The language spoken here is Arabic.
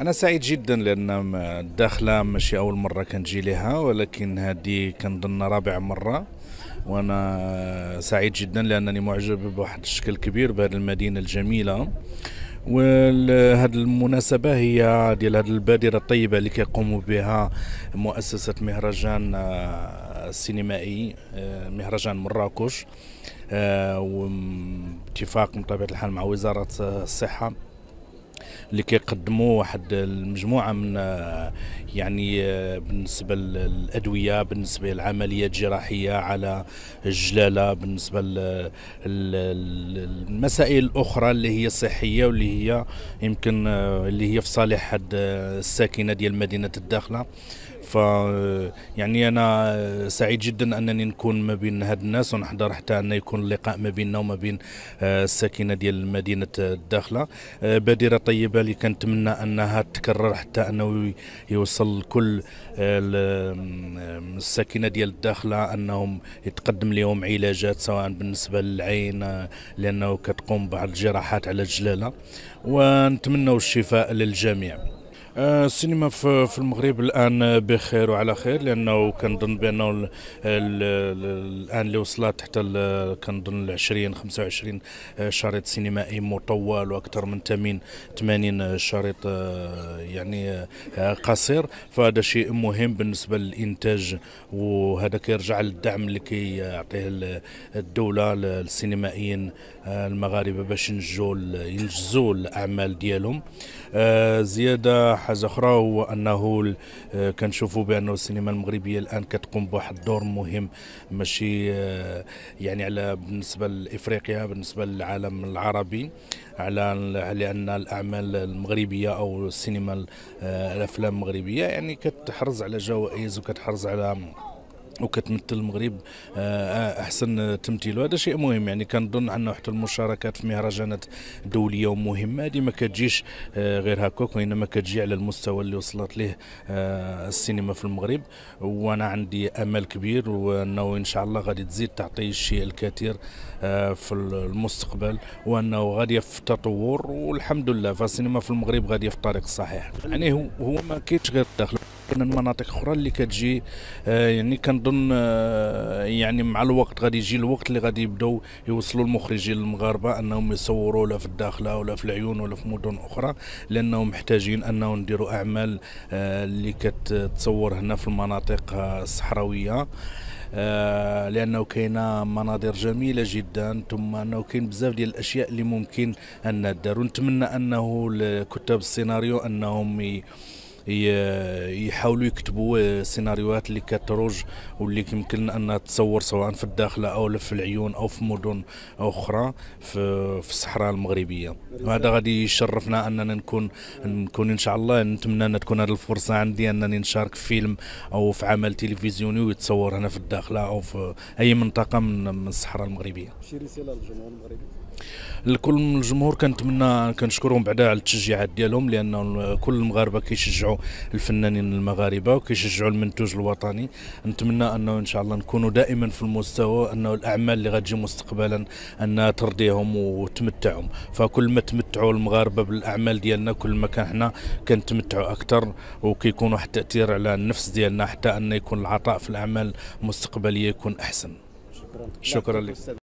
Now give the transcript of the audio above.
أنا سعيد جدا لأن الداخلة ماشي أول مرة كنجي لها ولكن هذه كنظن رابع مرة وأنا سعيد جدا لأنني معجب بواحد الشكل كبير بهذه المدينة الجميلة وهذه المناسبة هي ديال هذه البادرة الطيبة اللي كيقوموا بها مؤسسة مهرجان السينمائي آه، آه، مهرجان مراكش آه، واتفاق بطبيعة الحال مع وزارة الصحة اللي كيقدموا واحد المجموعه من يعني بالنسبه للادويه بالنسبه للعمليات الجراحيه على الجلاله بالنسبه للمسائل الاخرى اللي هي صحيه واللي هي يمكن اللي هي في صالح الساكنه ديال مدينه الداخله ف يعني انا سعيد جدا انني نكون ما بين هاد الناس ونحضر حتى ان يكون اللقاء ما بيننا وما بين آه، الساكنه ديال مدينه الداخله آه، بادره طيبه اللي كنتمنى انها تكرر حتى انه يوصل كل آه، الساكنه ديال الداخله انهم يتقدم لهم علاجات سواء بالنسبه للعين لانه كتقوم بعض الجراحات على الجلاله ونتمنوا الشفاء للجميع آه، السينما في المغرب الان بخير وعلى خير لانه كنظن بانه الـ الـ الان اللي وصلت حتى كنظن 20 25 آه، شريط سينمائي مطول واكثر من 80 80 شريط آه، يعني قصير فهذا شيء مهم بالنسبه للانتاج وهذا كيرجع للدعم اللي كيعطيه الدوله للسينمائيين المغاربه باش ينجزوا ينجزوا الاعمال ديالهم زياده حاجه اخرى هو انه كنشوفوا بانه السينما المغربيه الان كتقوم بواحد الدور مهم ماشي آه، يعني على بالنسبه لافريقيا بالنسبه للعالم العربي على لان الاعمال المغربيه او السينما آه، الافلام المغربيه يعني كتحرز على جوائز وكتحرز على وكتمثل المغرب آه، آه، احسن تمثيل وهذا شيء مهم يعني كنظن ان حتى المشاركات في مهرجانات دوليه ومهمه هذه ما كتجيش آه، غير هكاك وانما كتجي على المستوى اللي وصلت ليه السينما في المغرب وانا عندي امل كبير وانه ان شاء الله غادي تزيد تعطي الشيء الكثير في المستقبل وانه غادي في تطور والحمد لله فالسينما في المغرب غادي في الطريق الصحيح يعني هو ما كاينش غير الداخل كاين مناطق اخرى اللي كتجي آه، يعني كنظن آه، يعني مع الوقت غادي يجي الوقت اللي غادي يبداو يوصلوا المخرجين المغاربه انهم يصوروا لا في الداخله ولا في العيون ولا في مدن اخرى لانهم محتاجين انهم نديروا اعمال آه، اللي كتصور هنا في المناطق الصحراويه آه لانه كاينه مناظر جميله جدا ثم انه كاين بزاف ديال الاشياء اللي ممكن ان دار ونتمنى انه كتاب السيناريو انهم يحاولوا يكتبوا سيناريوهات اللي كتروج واللي يمكن انها تصور سواء في الداخله او في العيون او في مدن اخرى في, في الصحراء المغربيه وهذا غادي يشرفنا اننا نكون نكون ان شاء الله نتمنى ان تكون هذه الفرصه عندي انني نشارك في فيلم او في عمل تلفزيوني ويتصور هنا في الداخله او في اي منطقه من الصحراء المغربيه شي رساله للجمهور المغربي الكل من الجمهور كنتمنى كنشكرهم بعدا على التشجيعات ديالهم لان كل المغاربه كيشجعوا الفنانين المغاربه وكيشجعوا المنتوج الوطني نتمنى انه ان شاء الله نكونوا دائما في المستوى انه الاعمال اللي غتجي مستقبلا انها ترضيهم وتمتعهم فكل ما تمتعوا المغاربه بالاعمال ديالنا كل ما كان حنا كنتمتعوا اكثر وكيكون واحد التاثير على النفس ديالنا حتى ان يكون العطاء في الاعمال المستقبليه يكون احسن شكرا شكرا لك